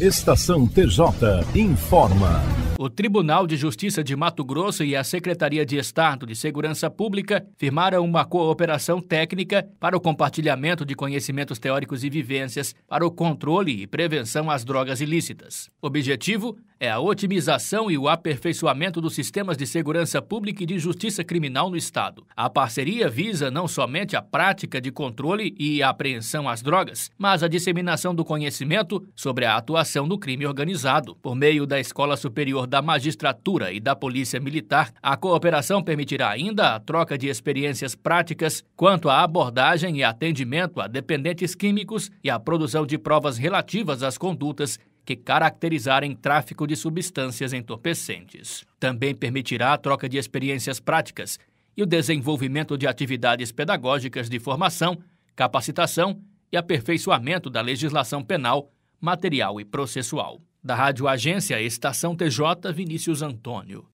Estação TJ informa. O Tribunal de Justiça de Mato Grosso e a Secretaria de Estado de Segurança Pública firmaram uma cooperação técnica para o compartilhamento de conhecimentos teóricos e vivências para o controle e prevenção às drogas ilícitas. objetivo é a otimização e o aperfeiçoamento dos sistemas de segurança pública e de justiça criminal no Estado. A parceria visa não somente a prática de controle e apreensão às drogas, mas a disseminação do conhecimento sobre a atuação do crime organizado. Por meio da Escola Superior da Magistratura e da Polícia Militar, a cooperação permitirá ainda a troca de experiências práticas quanto à abordagem e atendimento a dependentes químicos e à produção de provas relativas às condutas que caracterizarem tráfico de substâncias entorpecentes. Também permitirá a troca de experiências práticas e o desenvolvimento de atividades pedagógicas de formação, capacitação e aperfeiçoamento da legislação penal, material e processual. Da Rádio Agência, Estação TJ, Vinícius Antônio.